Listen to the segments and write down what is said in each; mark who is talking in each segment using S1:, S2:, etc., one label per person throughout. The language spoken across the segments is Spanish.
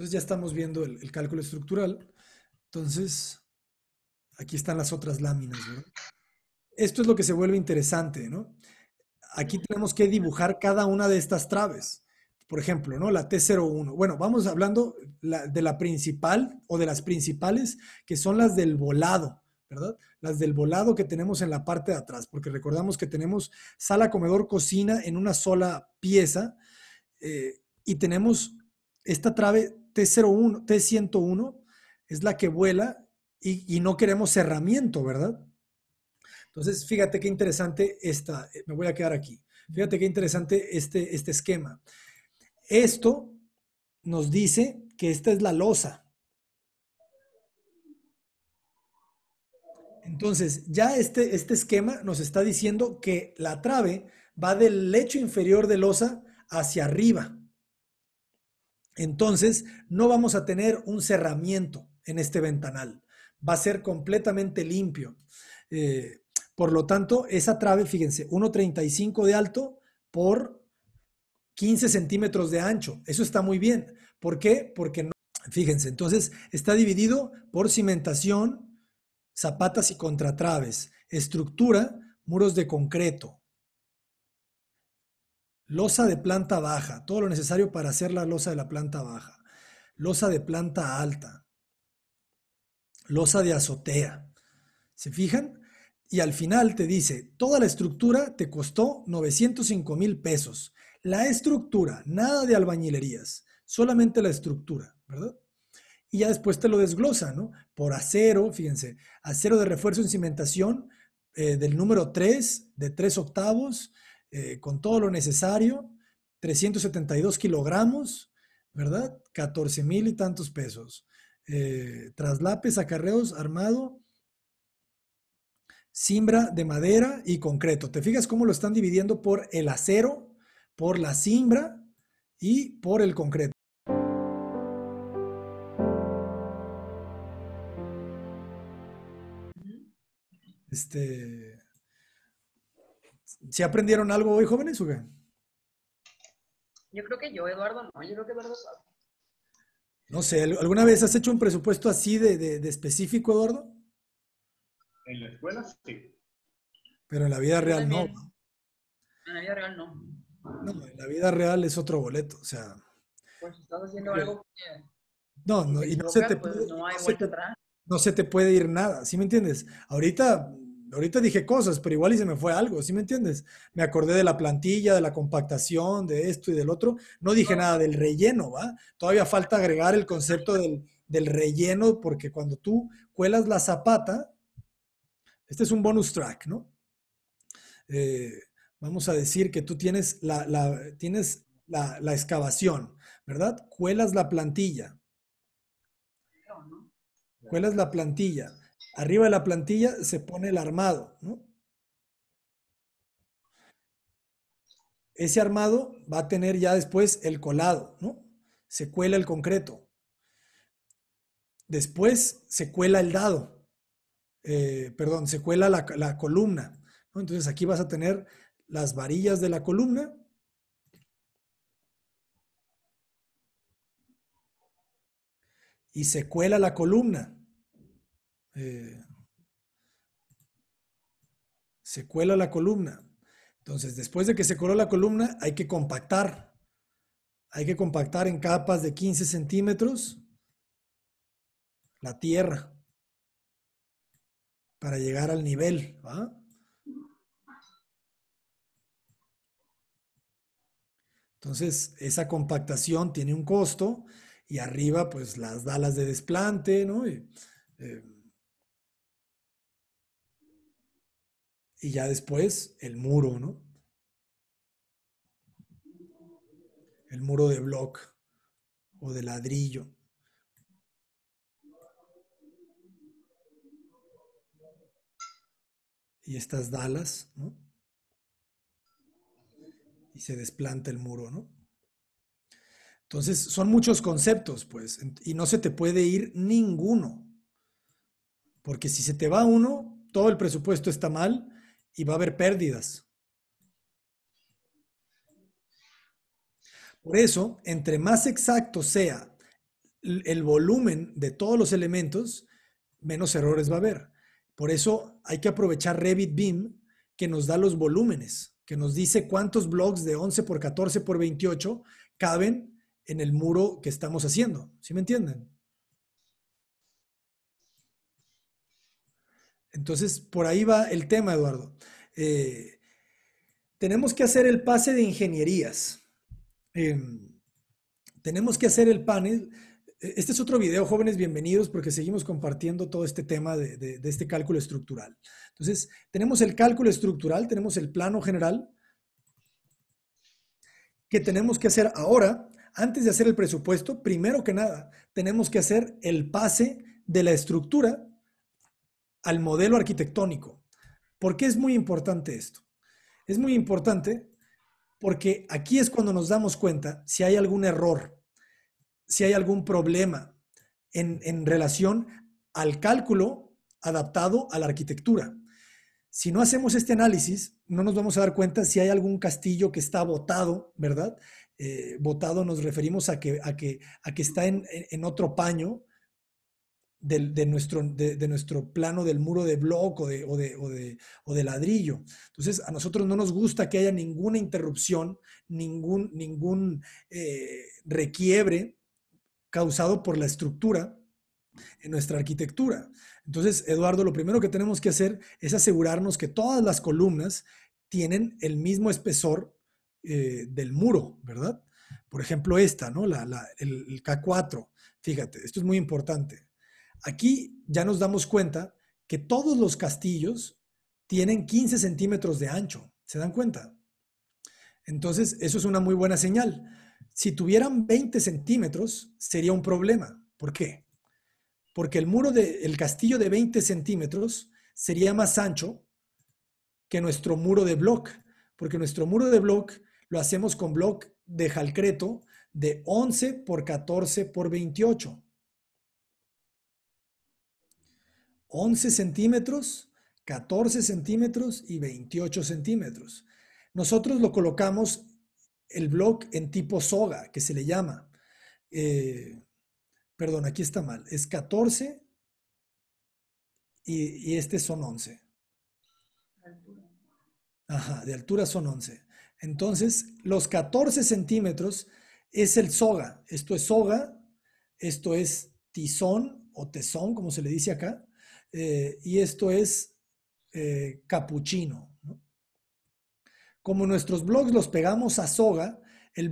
S1: Entonces ya estamos viendo el, cálculo estructural. Entonces, aquí están las otras láminas. Esto es lo que se vuelve interesante, ¿no? Aquí tenemos que dibujar cada una de estas traves. Por ejemplo, ¿no? La T01. Bueno, vamos hablando de la principal o de las principales, que son las del volado, ¿verdad? Las del volado que tenemos en la parte de atrás, porque recordamos que tenemos sala, comedor, cocina en una sola pieza eh, y tenemos esta trave T01, T101 es la que vuela y, no queremos cerramiento, ¿verdad? Entonces, fíjate qué interesante esta, eh, me voy a quedar aquí. Fíjate qué interesante este, este esquema. Esto nos dice que esta es la losa. Entonces, ya este, este esquema nos está diciendo que la trave va del lecho inferior de losa hacia arriba. Entonces, no vamos a tener un cerramiento en este ventanal. Va a ser completamente limpio. Eh, por lo tanto, esa trave, fíjense, 1,35 de alto por 15 centímetros de ancho. Eso está muy bien. ¿Por qué? Porque no. Fíjense, entonces está dividido por cimentación, zapatas y contratraves, estructura, muros de concreto, Losa de planta baja, todo lo necesario para hacer la losa de la planta baja. Losa de planta alta. Losa de azotea. ¿Se fijan? Y al final te dice, toda la estructura te costó 905 mil pesos. La estructura, nada de albañilerías, solamente la estructura, ¿verdad? Y ya después te lo desglosa, ¿no? Por acero, fíjense, acero de refuerzo en cimentación eh, del número 3, de 3 octavos, eh, con todo lo necesario, 372 kilogramos, ¿verdad? 14 mil y tantos pesos. Eh, traslapes, acarreos, armado, simbra de madera y concreto. ¿Te fijas cómo lo están dividiendo por el acero, por la simbra y por el concreto? Este, ¿Se aprendieron algo hoy, jóvenes, o qué? Yo creo que yo, Eduardo, no. Yo creo que Eduardo sabe. No sé, ¿alguna vez has hecho un presupuesto así de, de, específico, Eduardo? En la escuela sí. Pero en la vida real no, En la vida real no. No, en la vida real es otro boleto, o sea. Pues estás haciendo algo que. No, no, y no se te pues, puede. no, hay no se te puede ir nada, ¿sí me entiendes? Ahorita ahorita dije cosas, pero igual y se me fue algo, ¿sí me entiendes? Me acordé de la plantilla, de la compactación, de esto y del otro. No dije nada del relleno, ¿va? Todavía falta agregar el concepto del, relleno, porque cuando tú cuelas la zapata, este es un bonus track, ¿no? Eh, vamos a decir que tú tienes la, tienes la, la, excavación, ¿verdad? Cuelas la plantilla. Cuelas la plantilla. Arriba de la plantilla se pone el armado, Ese armado va a tener ya después el colado, ¿no? Se cuela el concreto. Después se cuela el dado, eh, perdón, se cuela la, columna. Entonces aquí vas a tener las varillas de la columna y se cuela la columna. Eh, se cuela la columna. Entonces, después de que se coló la columna, hay que compactar. Hay que compactar en capas de 15 centímetros la tierra para llegar al nivel. Entonces, esa compactación tiene un costo y arriba, pues las dalas de desplante, ¿no? Eh, y ya después el muro, ¿no? El muro de block o de ladrillo. Y estas dalas, ¿no? Y se desplanta el muro, ¿no? Entonces, son muchos conceptos, pues, y no se te puede ir ninguno. Porque si se te va uno, todo el presupuesto está mal y va a haber pérdidas. Por eso, entre más exacto sea el volumen de todos los elementos, menos errores va a haber. Por eso hay que aprovechar Revit Beam que nos da los volúmenes, que nos dice cuántos blogs de 11 por 14 por 28 caben en el muro que estamos haciendo. ¿Sí me entienden? Entonces, por ahí va el tema, Eduardo. Eh, tenemos que hacer el pase de ingenierías. Em, tenemos que hacer el panel. E, este es otro video, jóvenes, bienvenidos, porque seguimos compartiendo todo este tema de, de este cálculo estructural. Entonces, tenemos el cálculo estructural, tenemos el plano general, que tenemos que hacer ahora, antes de hacer el presupuesto, primero que nada, tenemos que hacer el pase de la estructura al modelo arquitectónico. ¿Por qué es muy importante esto? Es muy importante porque aquí es cuando nos damos cuenta si hay algún error, si hay algún problema en, relación al cálculo adaptado a la arquitectura. Si no hacemos este análisis, no nos vamos a dar cuenta si hay algún castillo que está botado, ¿verdad? Eh, botado nos referimos a que, a que, a que está en, en, otro paño de, nuestro, de, nuestro plano del muro de bloque o de, o, de, ladrillo. Entonces, a nosotros no nos gusta que haya ninguna interrupción, ningún, ningún eh, requiebre causado por la estructura en nuestra arquitectura. Entonces, Eduardo, lo primero que tenemos que hacer es asegurarnos que todas las columnas tienen el mismo espesor eh, del muro, ¿verdad? Por ejemplo, esta, ¿no? La, la, el, el K4. Fíjate, esto es muy importante. Aquí ya nos damos cuenta que todos los castillos tienen 15 centímetros de ancho. ¿Se dan cuenta? Entonces, eso es una muy buena señal. Si tuvieran 20 centímetros, sería un problema. ¿Por qué? Porque el muro del castillo de 20 centímetros sería más ancho que nuestro muro de block, porque nuestro muro de block lo hacemos con block de jalcreto de 11 por 14 por 28. 11 centímetros, 14 centímetros y 28 centímetros. Nosotros lo colocamos el block en tipo soga, que se le llama. Eh, perdón, aquí está mal. Es 14 y, y este son 11. Ajá, de altura son 11. Entonces, los 14 centímetros es el soga. Esto es soga, esto es tizón o tesón, como se le dice acá. Eh, y esto es eh, capuchino. Como nuestros blogs los pegamos a soga, el,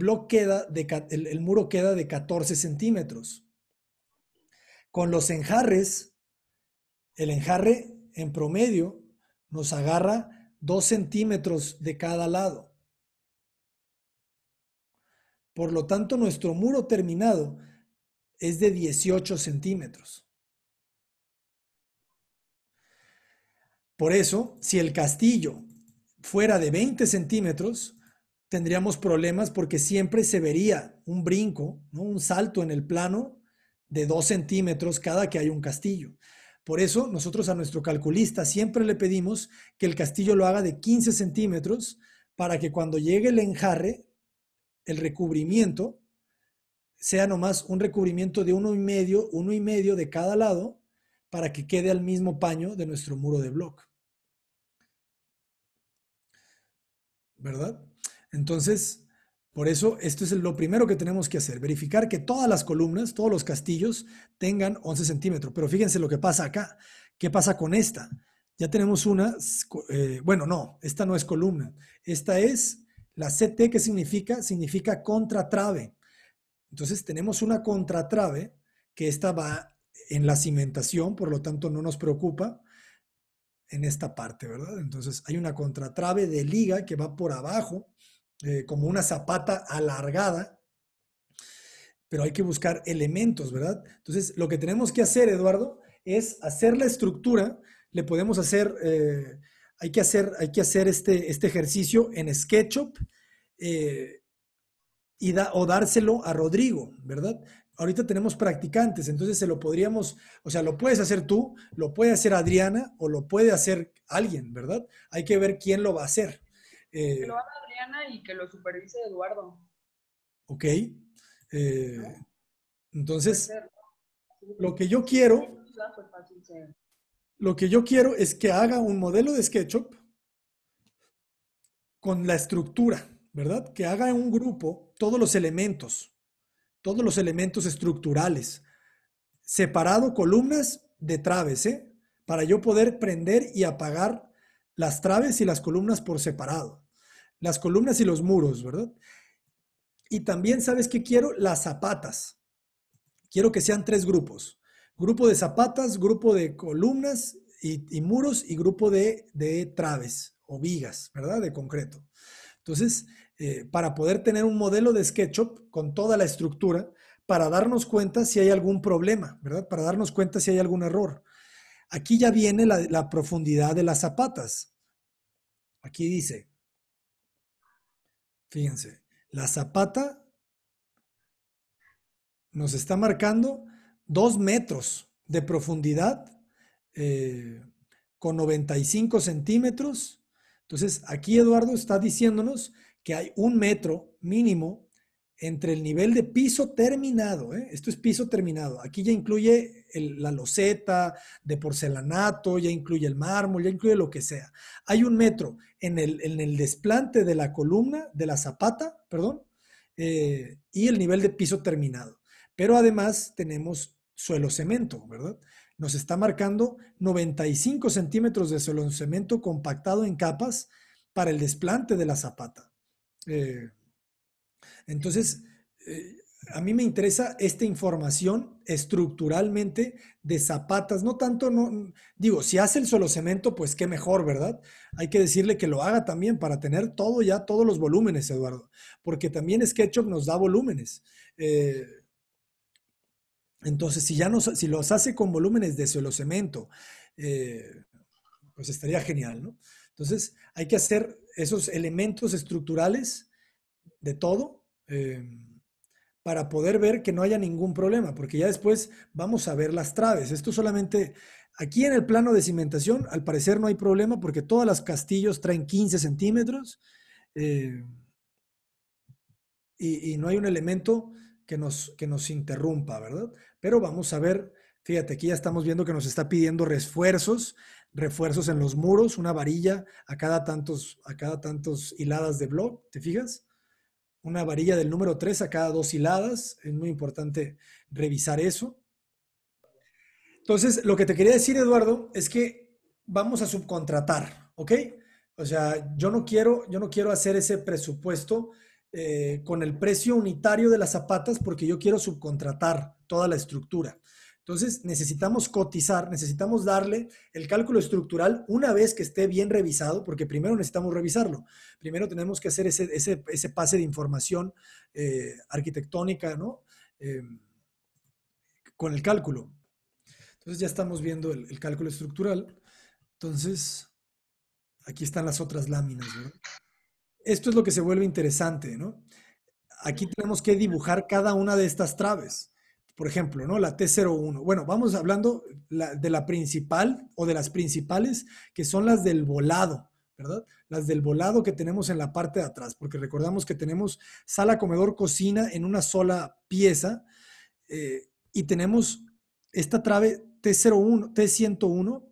S1: el, el muro queda de 14 centímetros. Con los enjarres, el enjarre en promedio nos agarra 2 centímetros de cada lado. Por lo tanto, nuestro muro terminado es de 18 centímetros. Por eso, si el castillo fuera de 20 centímetros, tendríamos problemas porque siempre se vería un brinco, ¿no? un salto en el plano de 2 centímetros cada que hay un castillo. Por eso nosotros a nuestro calculista siempre le pedimos que el castillo lo haga de 15 centímetros para que cuando llegue el enjarre, el recubrimiento sea nomás un recubrimiento de uno y medio, uno y medio de cada lado para que quede al mismo paño de nuestro muro de bloc. ¿verdad? Entonces, por eso, esto es lo primero que tenemos que hacer, verificar que todas las columnas, todos los castillos tengan 11 centímetros. Pero fíjense lo que pasa acá. ¿Qué pasa con esta? Ya tenemos una, eh, bueno, no, esta no es columna. Esta es la CT, que significa? Significa contratrave. Entonces, tenemos una contratrave que esta va en la cimentación, por lo tanto no nos preocupa en esta parte, ¿verdad? Entonces hay una contratrave de liga que va por abajo, eh, como una zapata alargada, pero hay que buscar elementos, ¿verdad? Entonces lo que tenemos que hacer, Eduardo, es hacer la estructura, le podemos hacer, eh, hay que hacer, hay que hacer este, este ejercicio en SketchUp. Eh, y o dárselo a Rodrigo, ¿verdad? ahorita tenemos practicantes, entonces se lo podríamos, o sea, lo puedes hacer tú, lo puede hacer Adriana o lo puede hacer alguien, ¿verdad? Hay que ver quién lo va a hacer. que eh, lo haga Adriana y que lo supervise Eduardo. Ok. Eh, entonces, lo que yo quiero, lo que yo quiero es que haga un modelo de SketchUp con la estructura, ¿verdad? Que haga un grupo todos los elementos todos los elementos estructurales, separado columnas de traves, ¿eh? para yo poder prender y apagar las traves y las columnas por separado, las columnas y los muros, ¿verdad? Y también, ¿sabes qué quiero? Las zapatas. Quiero que sean tres grupos. Grupo de zapatas, grupo de columnas y, muros y grupo de, de traves o vigas, ¿verdad? De concreto. Entonces, eh, para poder tener un modelo de SketchUp con toda la estructura, para darnos cuenta si hay algún problema, ¿verdad? Para darnos cuenta si hay algún error. Aquí ya viene la, profundidad de las zapatas. Aquí dice, fíjense, la zapata nos está marcando dos metros de profundidad eh, con 95 centímetros. Entonces, aquí Eduardo está diciéndonos que hay un metro mínimo entre el nivel de piso terminado, ¿eh? esto es piso terminado, aquí ya incluye la loseta de porcelanato, ya incluye el mármol, ya incluye lo que sea. Hay un metro en el, desplante de la columna, de la zapata, perdón, eh, y el nivel de piso terminado. Pero además tenemos suelo cemento, ¿verdad? Nos está marcando 95 centímetros de suelo cemento compactado en capas para el desplante de la zapata. Eh, entonces, eh, a mí me interesa esta información estructuralmente de zapatas, no tanto, no, digo, si hace el solo cemento, pues qué mejor, ¿verdad? Hay que decirle que lo haga también para tener todo ya, todos los volúmenes, Eduardo, porque también SketchUp nos da volúmenes. Eh, entonces, si ya nos, si los hace con volúmenes de suelo cemento, pues estaría genial, ¿no? Entonces, hay que hacer esos elementos estructurales de todo eh, para poder ver que no haya ningún problema, porque ya después vamos a ver las traves. Esto solamente, aquí en el plano de cimentación, al parecer no hay problema porque todas las castillos traen 15 centímetros eh, y, no hay un elemento que nos, que nos interrumpa, ¿verdad? Pero vamos a ver, fíjate, aquí ya estamos viendo que nos está pidiendo refuerzos refuerzos en los muros, una varilla a cada tantos, a cada tantos hiladas de blog, ¿te fijas? Una varilla del número 3 a cada dos hiladas, es muy importante revisar eso. Entonces, lo que te quería decir, Eduardo, es que vamos a subcontratar, ¿ok? O sea, yo no quiero, yo no quiero hacer ese presupuesto eh, con el precio unitario de las zapatas porque yo quiero subcontratar toda la estructura. Entonces, necesitamos cotizar, necesitamos darle el cálculo estructural una vez que esté bien revisado, porque primero necesitamos revisarlo. Primero tenemos que hacer ese, pase de información eh, arquitectónica, ¿no? Em, con el cálculo. Entonces, ya estamos viendo el, cálculo estructural. Entonces, aquí están las otras láminas, Esto es lo que se vuelve interesante, ¿no? Aquí tenemos que dibujar cada una de estas traves por ejemplo, ¿no? La T01. Bueno, vamos hablando de la principal o de las principales, que son las del volado, ¿verdad? Las del volado que tenemos en la parte de atrás, porque recordamos que tenemos sala, comedor, cocina en una sola pieza eh, y tenemos esta trave T01, T101,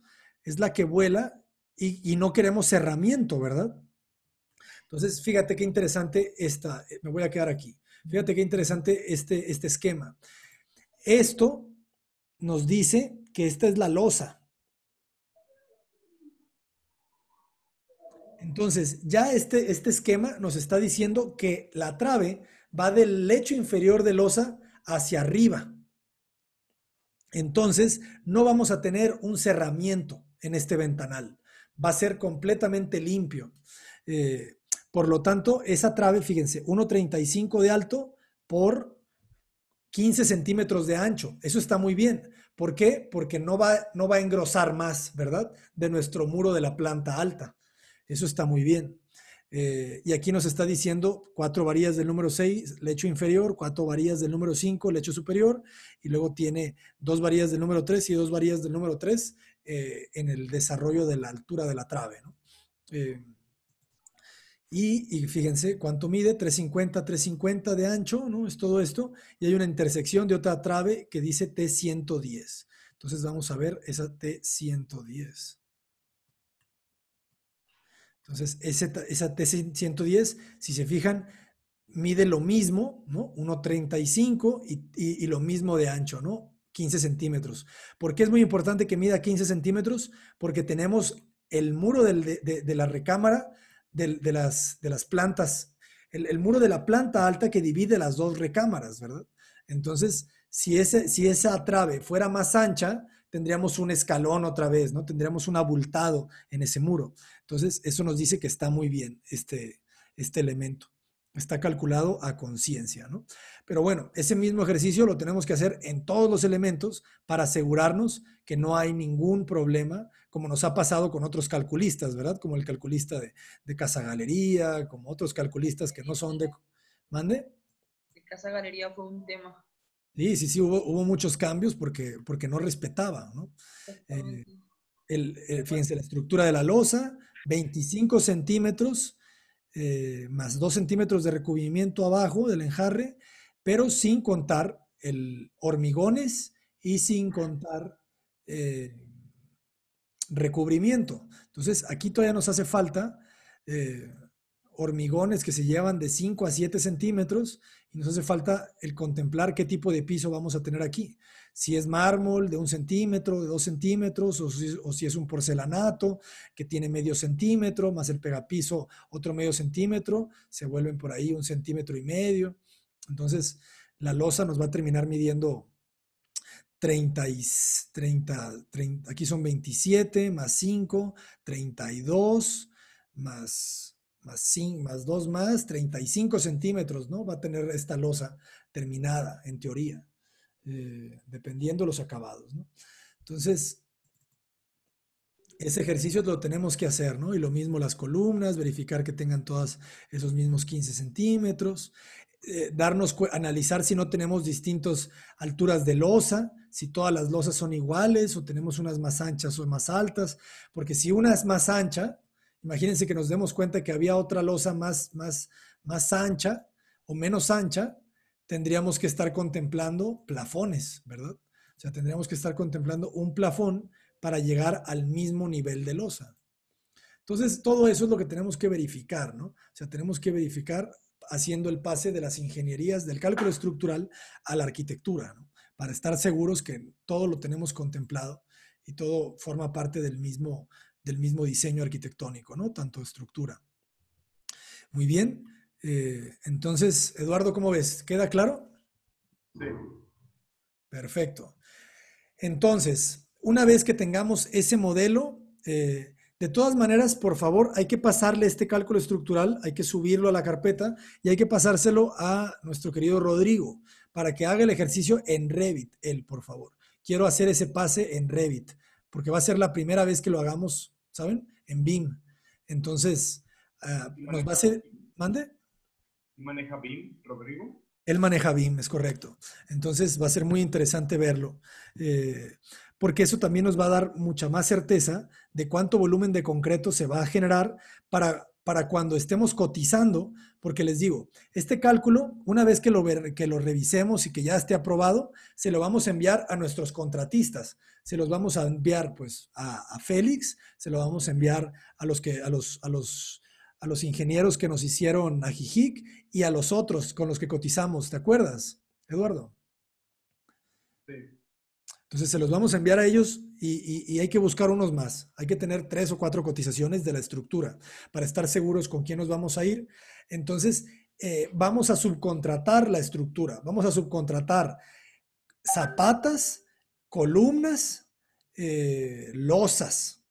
S1: es la que vuela y, no queremos cerramiento, ¿verdad? Entonces, fíjate qué interesante esta, eh, me voy a quedar aquí. Fíjate qué interesante este, este esquema. Esto nos dice que esta es la losa. Entonces, ya este, este esquema nos está diciendo que la trave va del lecho inferior de losa hacia arriba. Entonces, no vamos a tener un cerramiento en este ventanal. Va a ser completamente limpio. Eh, por lo tanto, esa trave, fíjense, 1,35 de alto por 15 centímetros de ancho. Eso está muy bien. ¿Por qué? Porque no va, no va a engrosar más, ¿verdad? De nuestro muro de la planta alta. Eso está muy bien. Eh, y aquí nos está diciendo cuatro varillas del número 6, lecho inferior, cuatro varillas del número 5, lecho superior, y luego tiene dos varillas del número 3 y dos varillas del número 3 eh, en el desarrollo de la altura de la trave. ¿no? Eh, y, fíjense cuánto mide, 350, 350 de ancho, ¿no? Es todo esto. Y hay una intersección de otra trave que dice T110. Entonces vamos a ver esa T110. Entonces, esa T110, si se fijan, mide lo mismo, ¿no? 1,35 y, lo mismo de ancho, ¿no? 15 centímetros. ¿Por qué es muy importante que mida 15 centímetros? Porque tenemos el muro de, de la recámara de, las, de las plantas, el, muro de la planta alta que divide las dos recámaras, ¿verdad? Entonces, si, ese, si esa trave fuera más ancha, tendríamos un escalón otra vez, ¿no? Tendríamos un abultado en ese muro. Entonces, eso nos dice que está muy bien este, este elemento. Está calculado a conciencia, ¿no? Pero bueno, ese mismo ejercicio lo tenemos que hacer en todos los elementos para asegurarnos que no hay ningún problema, como nos ha pasado con otros calculistas, ¿verdad? Como el calculista de, de Casa Galería, como otros calculistas que no son de... ¿Mande? De Casa Galería fue un tema. Sí, sí, sí, hubo, hubo muchos cambios porque, porque no respetaba, ¿no? Eh, el, eh, fíjense, la estructura de la losa, 25 centímetros eh, más 2 centímetros de recubrimiento abajo del enjarre, pero sin contar el hormigones y sin contar eh, recubrimiento. Entonces, aquí todavía nos hace falta eh, hormigones que se llevan de 5 a 7 centímetros y nos hace falta el contemplar qué tipo de piso vamos a tener aquí si es mármol de un centímetro, de dos centímetros, o si, es un porcelanato que tiene medio centímetro, más el pegapiso otro medio centímetro, se vuelven por ahí un centímetro y medio. Entonces, la losa nos va a terminar midiendo 30, aquí son 27 más 5, 32 más más, más 2 más, 35 centímetros, ¿no? Va a tener esta losa terminada, en teoría. Eh, dependiendo los acabados. Entonces, ese ejercicio lo tenemos que hacer, ¿no? Y lo mismo las columnas, verificar que tengan todas esos mismos 15 centímetros, eh, darnos, analizar si no tenemos distintas alturas de losa, si todas las losas son iguales o tenemos unas más anchas o más altas, porque si una es más ancha, imagínense que nos demos cuenta que había otra losa más, más, más ancha o menos ancha, tendríamos que estar contemplando plafones, ¿verdad? O sea, tendríamos que estar contemplando un plafón para llegar al mismo nivel de losa. Entonces, todo eso es lo que tenemos que verificar, ¿no? O sea, tenemos que verificar haciendo el pase de las ingenierías del cálculo estructural a la arquitectura, ¿no? Para estar seguros que todo lo tenemos contemplado y todo forma parte del mismo, del mismo diseño arquitectónico, ¿no? Tanto estructura. Muy bien. Eh, entonces, Eduardo, ¿cómo ves? ¿Queda claro? Sí. Perfecto. Entonces, una vez que tengamos ese modelo, eh, de todas maneras, por favor, hay que pasarle este cálculo estructural, hay que subirlo a la carpeta y hay que pasárselo a nuestro querido Rodrigo para que haga el ejercicio en Revit, él, por favor. Quiero hacer ese pase en Revit, porque va a ser la primera vez que lo hagamos, ¿saben? En BIM. Entonces, ah, nos va a ser... ¿Mande? maneja BIM, Rodrigo? Él maneja BIM, es correcto. Entonces va a ser muy interesante verlo, eh, porque eso también nos va a dar mucha más certeza de cuánto volumen de concreto se va a generar para, para cuando estemos cotizando, porque les digo, este cálculo, una vez que lo, que lo revisemos y que ya esté aprobado, se lo vamos a enviar a nuestros contratistas, se los vamos a enviar pues a, a Félix, se lo vamos a enviar a los que, a los, a los los ingenieros que nos hicieron a Jijic y a los otros con los que cotizamos, ¿te acuerdas, Eduardo? Sí. Entonces se los vamos a enviar a ellos y, hay que buscar unos más. Hay que tener tres o cuatro cotizaciones de la estructura para estar seguros con quién nos vamos a ir. Entonces eh, vamos a subcontratar la estructura. Vamos a subcontratar zapatas, columnas, eh, losas.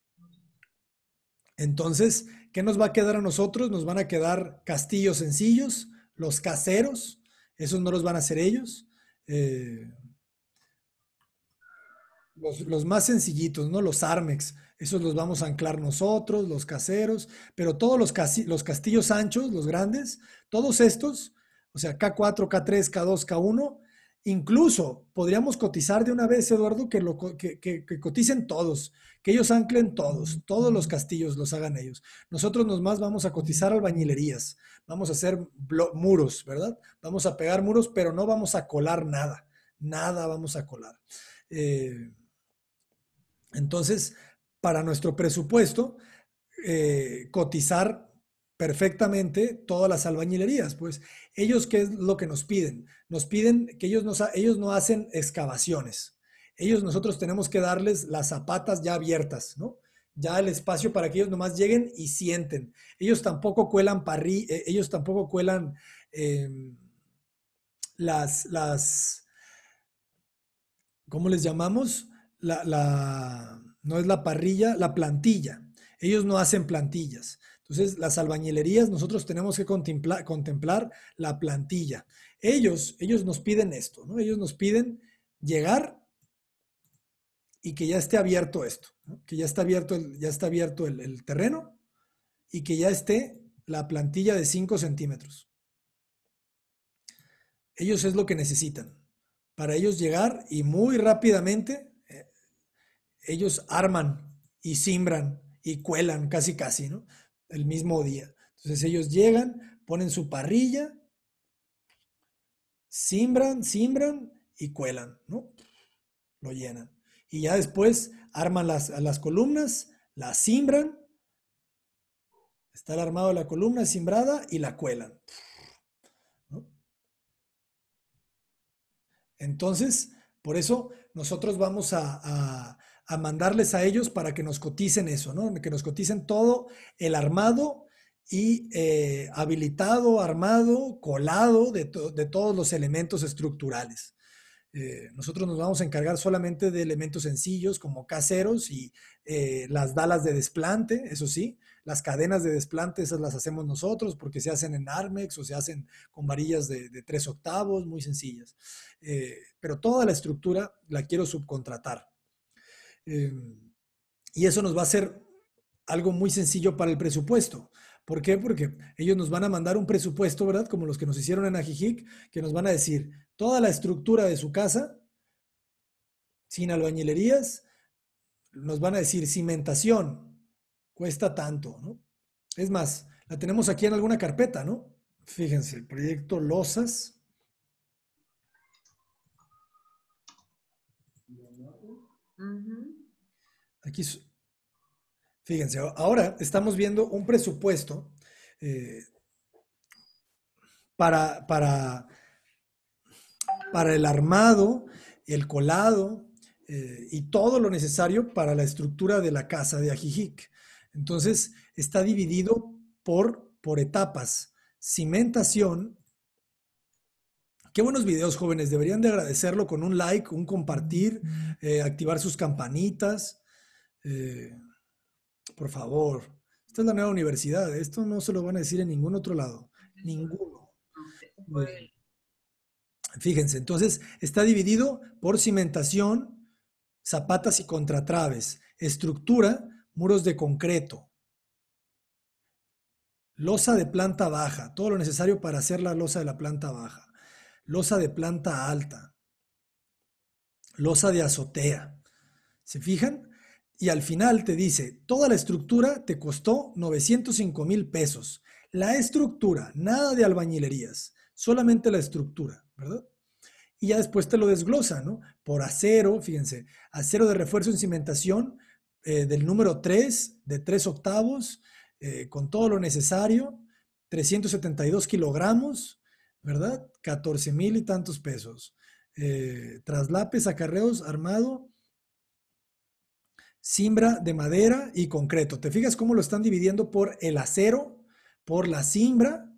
S1: Entonces, ¿Qué nos va a quedar a nosotros? Nos van a quedar castillos sencillos, los caseros, esos no los van a hacer ellos. Eh, los, más sencillitos, ¿no? Los Armex, esos los vamos a anclar nosotros, los caseros, pero todos los, los castillos anchos, los grandes, todos estos, o sea, K4, K3, K2, K1, Incluso podríamos cotizar de una vez, Eduardo, que, lo, que, coticen todos, que ellos anclen todos, todos los castillos los hagan ellos. Nosotros nos más vamos a cotizar albañilerías, vamos a hacer muros, ¿verdad? Vamos a pegar muros, pero no vamos a colar nada, nada vamos a colar. Eh, entonces, para nuestro presupuesto, eh, cotizar perfectamente todas las albañilerías, pues ellos qué es lo que nos piden? Nos piden que ellos, ellos no hacen excavaciones. Ellos nosotros tenemos que darles las zapatas ya abiertas, ¿no? Ya el espacio para que ellos nomás lleguen y sienten. Ellos tampoco cuelan parrí, eh, ellos tampoco cuelan em, las, las, ¿cómo les llamamos? La, la, no es la parrilla, la plantilla. Ellos no hacen plantillas. Entonces, las albañilerías, nosotros tenemos que contemplar, la plantilla. Ellos, ellos nos piden esto, ¿no? Ellos nos piden llegar y que ya esté abierto esto, ¿no? que ya está abierto, el, ya está abierto el, terreno y que ya esté la plantilla de 5 centímetros. Ellos es lo que necesitan. Para ellos llegar y muy rápidamente, eh, ellos arman y simbran y cuelan casi casi, ¿no? el mismo día. Entonces ellos llegan, ponen su parrilla, simbran, simbran y cuelan, ¿no? Lo llenan. Y ya después arman las, las columnas, las simbran, está el armado la columna simbrada y la cuelan. Entonces, por eso nosotros vamos a a mandarles a ellos para que nos coticen eso, ¿no? Que nos coticen todo el armado y eh, habilitado, armado, colado de, todos los elementos estructurales. Eh, nosotros nos vamos a encargar solamente de elementos sencillos como caseros y eh, las dalas de desplante, eso sí, las cadenas de desplante, esas las hacemos nosotros porque se hacen en Armex o se hacen con varillas de tres octavos, muy sencillas. pero toda la estructura la quiero subcontratar. Em, y eso nos va a ser algo muy sencillo para el presupuesto. ¿Por qué? Porque ellos nos van a mandar un presupuesto, ¿verdad? Como los que nos hicieron en Ajijic, que nos van a decir toda la estructura de su casa, sin albañilerías, nos van a decir cimentación, cuesta tanto, ¿no? Es más, la tenemos aquí en alguna carpeta, ¿no? Fíjense, el proyecto Losas, Aquí, fíjense, ahora estamos viendo un presupuesto eh, para, para, para el armado, el colado eh, y todo lo necesario para la estructura de la casa de Ajijic. Entonces, está dividido por, por etapas. Cimentación. Qué buenos videos, jóvenes. Deberían de agradecerlo con un like, un compartir, eh, activar sus campanitas. Eh, por favor, esta es la nueva universidad, esto no se lo van a decir en ningún otro lado, ninguno. Eh, fíjense, entonces está dividido por cimentación, zapatas y contratraves, estructura, muros de concreto, losa de planta baja, todo lo necesario para hacer la losa de la planta baja, losa de planta alta, losa de azotea. ¿Se fijan? y al final te dice, toda la estructura te costó 905 mil pesos. La estructura, nada de albañilerías, solamente la estructura, ¿verdad? Y ya después te lo desglosa, ¿no? Por acero, fíjense, acero de refuerzo en cimentación eh, del número 3, de 3 octavos, eh, con todo lo necesario, 372 kilogramos, ¿verdad? 14 mil y tantos pesos. Eh, traslapes, acarreos, armado, simbra de madera y concreto. ¿Te fijas cómo lo están dividiendo por el acero, por la simbra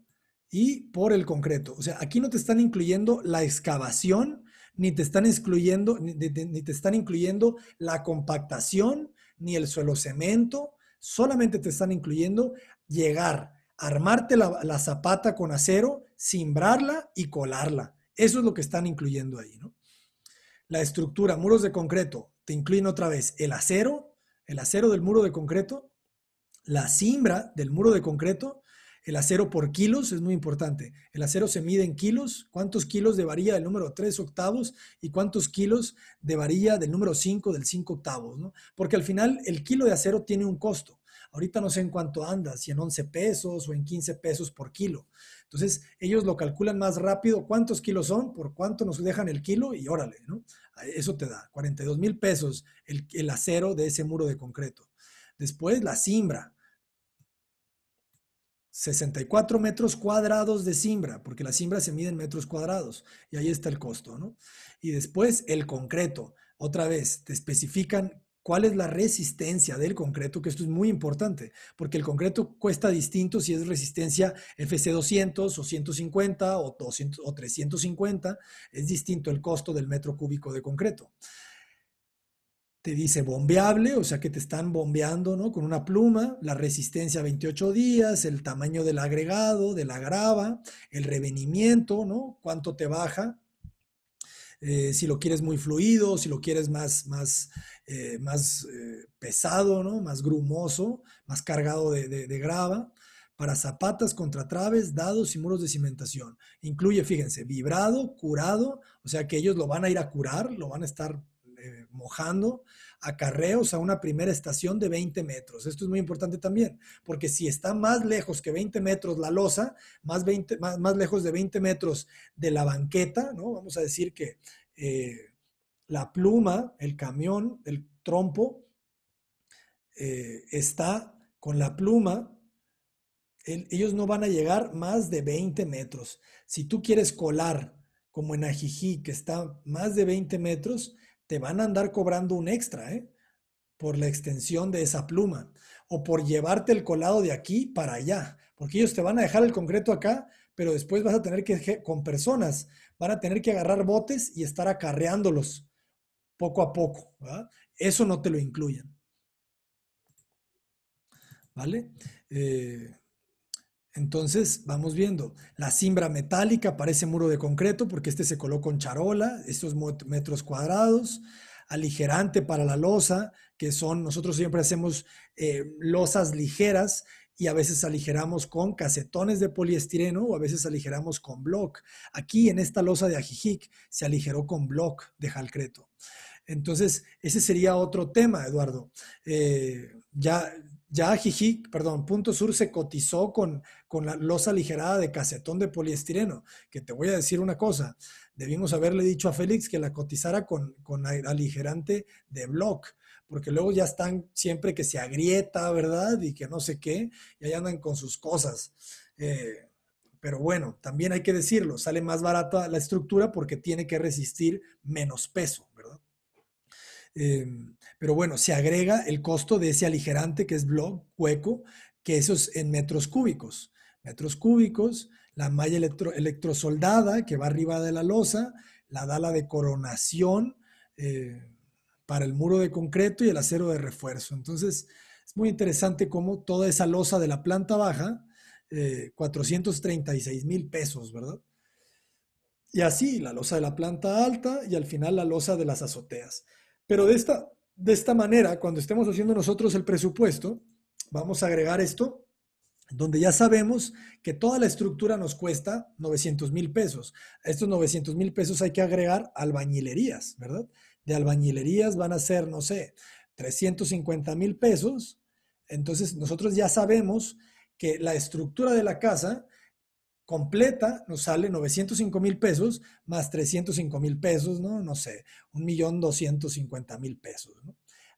S1: y por el concreto? O sea, aquí no te están incluyendo la excavación, ni te están excluyendo, ni, te, están incluyendo la compactación, ni el suelo cemento, solamente te están incluyendo llegar, armarte la, la zapata con acero, simbrarla y colarla. Eso es lo que están incluyendo ahí, ¿no? La estructura, muros de concreto, te incluyen otra vez el acero, el acero del muro de concreto, la cimbra del muro de concreto, el acero por kilos es muy importante. El acero se mide en kilos, cuántos kilos de varilla del número 3 octavos y cuántos kilos de varilla del número 5 del 5 octavos, ¿no? Porque al final el kilo de acero tiene un costo. Ahorita no sé en cuánto anda, si en 11 pesos o en 15 pesos por kilo, entonces, ellos lo calculan más rápido cuántos kilos son, por cuánto nos dejan el kilo y órale, ¿no? Eso te da 42 mil pesos el, acero de ese muro de concreto. Después, la simbra, 64 metros cuadrados de simbra, porque la simbra se mide en metros cuadrados y ahí está el costo, ¿no? Y después el concreto, otra vez, te especifican cuál es la resistencia del concreto, que esto es muy importante, porque el concreto cuesta distinto si es resistencia FC200 o 150 o, 200, o 350, es distinto el costo del metro cúbico de concreto. Te dice bombeable, o sea que te están bombeando ¿no? con una pluma, la resistencia 28 días, el tamaño del agregado, de la grava, el revenimiento, ¿no? cuánto te baja, eh, si lo quieres muy fluido, si lo quieres más, más, eh, más eh, pesado, ¿no? más grumoso, más cargado de, de grava, para zapatas, contratraves, dados y muros de cimentación. Incluye, fíjense, vibrado, curado, o sea que ellos lo van a ir a curar, lo van a estar mojando, acarreos a una primera estación de 20 metros. Esto es muy importante también, porque si está más lejos que 20 metros la losa, más, 20, más, lejos de 20 metros de la banqueta, ¿no? vamos a decir que eh, la pluma, el camión, el trompo, eh, está con la pluma, ellos no van a llegar más de 20 metros. Si tú quieres colar como en Ajijí, que está más de 20 metros, te van a andar cobrando un extra, ¿eh? Por la extensión de esa pluma o por llevarte el colado de aquí para allá, porque ellos te van a dejar el concreto acá, pero después vas a tener que, con personas, van a tener que agarrar botes y estar acarreándolos poco a poco. Eso no te lo incluyen. ¿Vale? Eh, entonces, vamos viendo. La cimbra metálica ese muro de concreto porque este se coló con charola, estos metros cuadrados. Aligerante para la losa, que son, nosotros siempre hacemos eh, losas ligeras y a veces aligeramos con casetones de poliestireno o a veces aligeramos con block. Aquí en esta losa de Ajijic se aligeró con block de jalcreto. Entonces, ese sería otro tema, Eduardo. Eh, ya ya jiji, perdón, Punto Sur se cotizó con, la losa aligerada de casetón de poliestireno, que te voy a decir una cosa, debimos haberle dicho a Félix que la cotizara con, con aligerante de block, porque luego ya están siempre que se agrieta, ¿verdad? Y que no sé qué, y ahí andan con sus cosas. Eh, pero bueno, también hay que decirlo, sale más barata la estructura porque tiene que resistir menos peso, Em, pero bueno, se agrega el costo de ese aligerante que es blog, hueco, que eso es en metros cúbicos. Metros cúbicos, la malla electro, electrosoldada que va arriba de la losa, la dala de coronación eh, para el muro de concreto y el acero de refuerzo. Entonces, es muy interesante cómo toda esa losa de la planta baja, 436 eh, mil pesos, ¿verdad? Y así, la losa de la planta alta y al final la losa de las azoteas. Pero de esta, de esta manera, cuando estemos haciendo nosotros el presupuesto, vamos a agregar esto, donde ya sabemos que toda la estructura nos cuesta 900 mil pesos. A estos 900 mil pesos hay que agregar albañilerías, ¿verdad? De albañilerías van a ser, no sé, 350 mil pesos. Entonces nosotros ya sabemos que la estructura de la casa completa nos sale 905 mil pesos más 305 mil pesos, ¿no? No sé, mil pesos.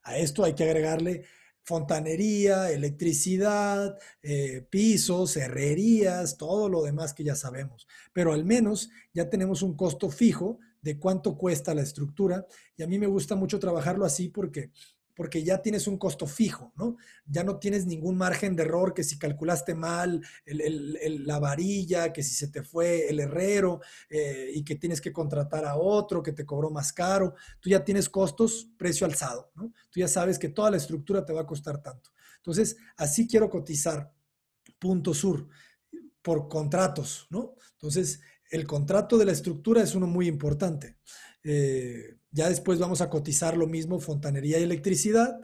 S1: A esto hay que agregarle fontanería, electricidad, eh, pisos, herrerías, todo lo demás que ya sabemos. Pero al menos ya tenemos un costo fijo de cuánto cuesta la estructura. Y a mí me gusta mucho trabajarlo así porque porque ya tienes un costo fijo, ¿no? Ya no tienes ningún margen de error que si calculaste mal la varilla, que si se te fue el herrero eh, y que tienes que contratar a otro que te cobró más caro. Tú ya tienes costos, precio alzado, ¿no? Tú ya sabes que toda la estructura te va a costar tanto. Entonces, así quiero cotizar. Punto Sur por contratos, ¿no? Entonces, el contrato de la estructura es uno muy importante. Eh, ya después vamos a cotizar lo mismo fontanería y electricidad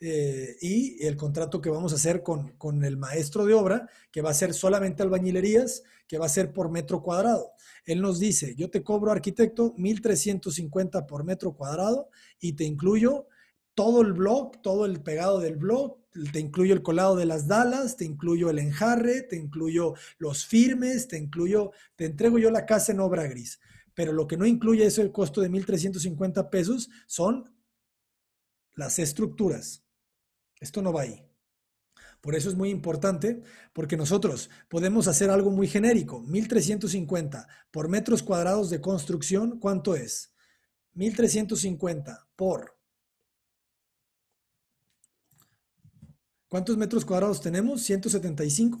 S1: eh, y el contrato que vamos a hacer con, el maestro de obra, que va a ser solamente albañilerías, que va a ser por metro cuadrado. Él nos dice, yo te cobro arquitecto 1.350 por metro cuadrado y te incluyo todo el blog, todo el pegado del blog, te incluyo el colado de las dalas, te incluyo el enjarre, te incluyo los firmes, te incluyo, te entrego yo la casa en obra gris pero lo que no incluye el costo de 1.350 pesos son las estructuras. Esto no va ahí. Por eso es muy importante, porque nosotros podemos hacer algo muy genérico. 1350 por metros cuadrados de construcción, ¿cuánto es? 1350 por... ¿Cuántos metros cuadrados tenemos? 175.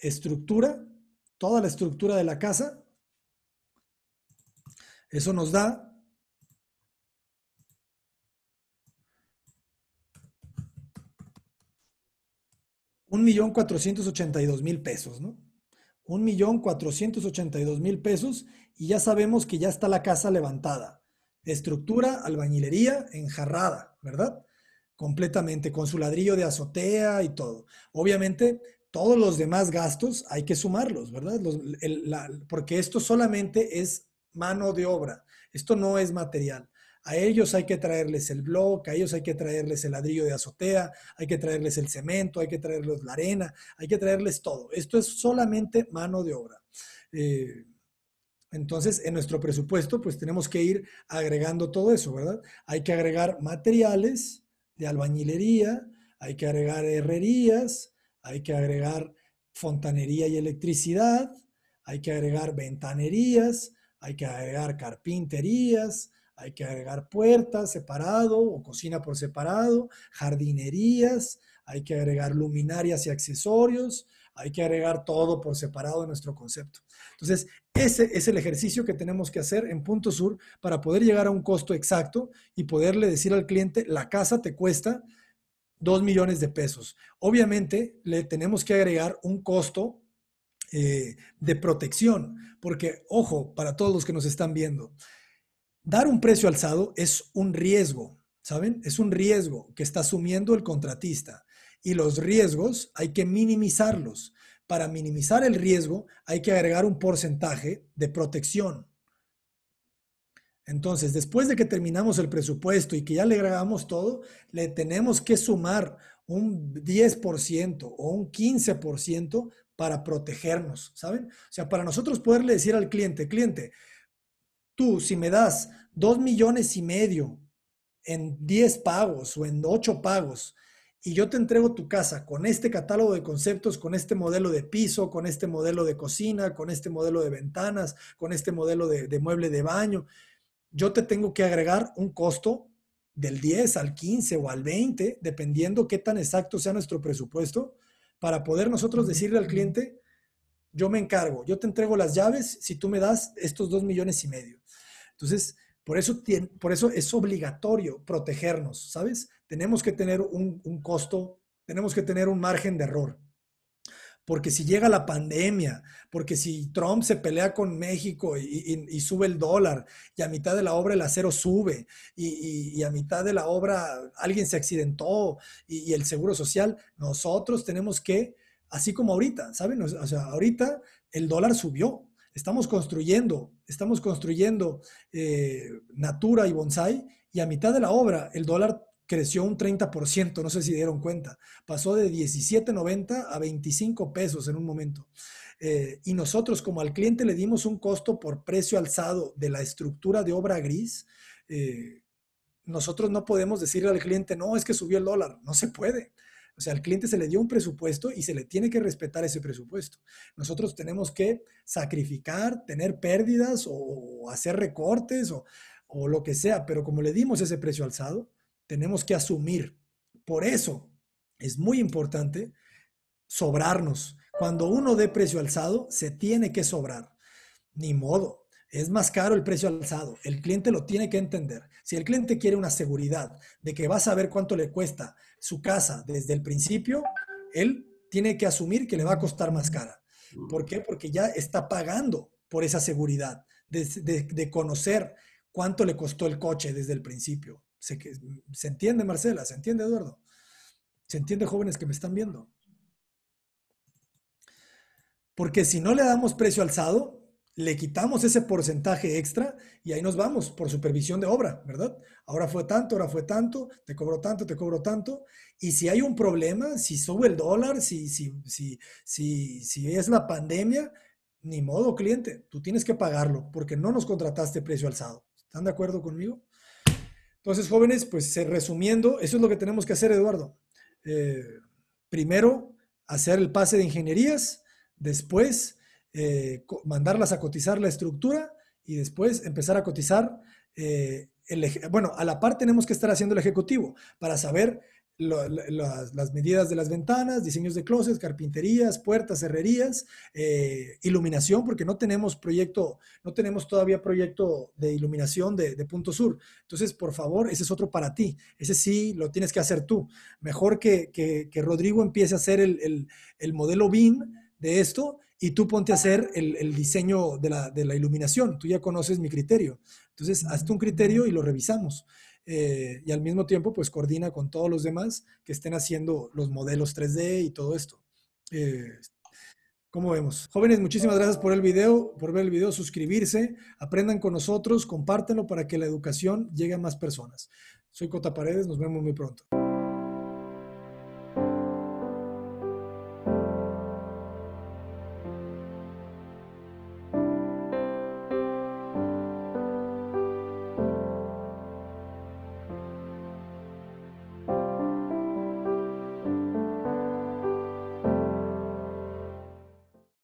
S1: estructura, toda la estructura de la casa. Eso nos da un millón mil pesos, ¿no? Un pesos y ya sabemos que ya está la casa levantada. Estructura, albañilería, enjarrada, ¿verdad? Completamente, con su ladrillo de azotea y todo. Obviamente, todos los demás gastos hay que sumarlos, ¿verdad? porque esto solamente es mano de obra, esto no es material. A ellos hay que traerles el bloque, a ellos hay que traerles el ladrillo de azotea, hay que traerles el cemento, hay que traerles la arena, hay que traerles todo. Esto es solamente mano de obra. Eh, entonces, en nuestro presupuesto, pues tenemos que ir agregando todo eso, ¿verdad? Hay que agregar materiales de albañilería, hay que agregar herrerías, hay que agregar fontanería y electricidad, hay que agregar ventanerías, hay que agregar carpinterías, hay que agregar puertas separado o cocina por separado, jardinerías, hay que agregar luminarias y accesorios, hay que agregar todo por separado en nuestro concepto. Entonces, ese es el ejercicio que tenemos que hacer en Punto Sur para poder llegar a un costo exacto y poderle decir al cliente, la casa te cuesta 2 millones de pesos. Obviamente le tenemos que agregar un costo eh, de protección, porque, ojo, para todos los que nos están viendo, dar un precio alzado es un riesgo, ¿saben? Es un riesgo que está asumiendo el contratista y los riesgos hay que minimizarlos. Para minimizar el riesgo hay que agregar un porcentaje de protección. Entonces, después de que terminamos el presupuesto y que ya le grabamos todo, le tenemos que sumar un 10% o un 15% para protegernos, ¿saben? O sea, para nosotros poderle decir al cliente, cliente, tú si me das 2 millones y medio en 10 pagos o en 8 pagos y yo te entrego tu casa con este catálogo de conceptos, con este modelo de piso, con este modelo de cocina, con este modelo de ventanas, con este modelo de, de mueble de baño, yo te tengo que agregar un costo del 10 al 15 o al 20, dependiendo qué tan exacto sea nuestro presupuesto, para poder nosotros decirle al cliente, yo me encargo, yo te entrego las llaves si tú me das estos dos millones y medio. Entonces, por eso, por eso es obligatorio protegernos, ¿sabes? Tenemos que tener un costo, tenemos que tener un margen de error porque si llega la pandemia, porque si Trump se pelea con México y, sube el dólar, y a mitad de la obra el acero sube, y, a mitad de la obra alguien se accidentó y, el seguro social, nosotros tenemos que, así como ahorita, ¿saben? O sea, ahorita el dólar subió, estamos construyendo, estamos construyendo eh, Natura y Bonsai, y a mitad de la obra el dólar creció un 30%, no sé si dieron cuenta. Pasó de 17.90 a 25 pesos en un momento. Eh, y nosotros como al cliente le dimos un costo por precio alzado de la estructura de obra gris. Eh, nosotros no podemos decirle al cliente, no, es que subió el dólar, no se puede. O sea, al cliente se le dio un presupuesto y se le tiene que respetar ese presupuesto. Nosotros tenemos que sacrificar, tener pérdidas o hacer recortes o lo que sea, pero como le dimos ese precio alzado, tenemos que asumir. Por eso es muy importante sobrarnos. Cuando uno dé precio alzado, se tiene que sobrar. Ni modo, es más caro el precio alzado. El cliente lo tiene que entender. Si el cliente quiere una seguridad de que va a saber cuánto le cuesta su casa desde el principio, él tiene que asumir que le va a costar más cara. ¿Por qué? Porque ya está pagando por esa seguridad de, de conocer cuánto le costó el coche desde el principio. Se, se entiende, Marcela, se entiende, Eduardo. Se entiende, jóvenes que me están viendo. Porque si no le damos precio alzado, le quitamos ese porcentaje extra y ahí nos vamos por supervisión de obra, ¿verdad? Ahora fue tanto, ahora fue tanto, te cobro tanto, te cobro tanto. Y si hay un problema, si sube el dólar, si, si, si, si, si es la pandemia, ni modo, cliente, tú tienes que pagarlo porque no nos contrataste precio alzado. ¿Están de acuerdo conmigo? Entonces, jóvenes, pues resumiendo, eso es lo que tenemos que hacer, Eduardo. Eh, primero, hacer el pase de ingenierías, después, eh, mandarlas a cotizar la estructura y después empezar a cotizar. Eh, bueno, a la par tenemos que estar haciendo el ejecutivo para saber las, medidas de las ventanas, diseños de closets, carpinterías, puertas, herrerías, eh, iluminación, porque no tenemos proyecto, no tenemos todavía proyecto de iluminación de, Punto Sur. Entonces, por favor, ese es otro para ti. Ese sí lo tienes que hacer tú. Mejor que, que, que Rodrigo empiece a hacer el, el, modelo BIM de esto y tú ponte a hacer el, diseño de la, de la, iluminación. Tú ya conoces mi criterio. Entonces, hazte un criterio y lo revisamos. Eh, y al mismo tiempo pues coordina con todos los demás que estén haciendo los modelos 3D y todo esto. Eh, como vemos? Jóvenes, muchísimas gracias por el video, por ver el video, suscribirse, aprendan con nosotros, compártenlo para que la educación llegue a más personas. Soy Cota Paredes, nos vemos muy pronto.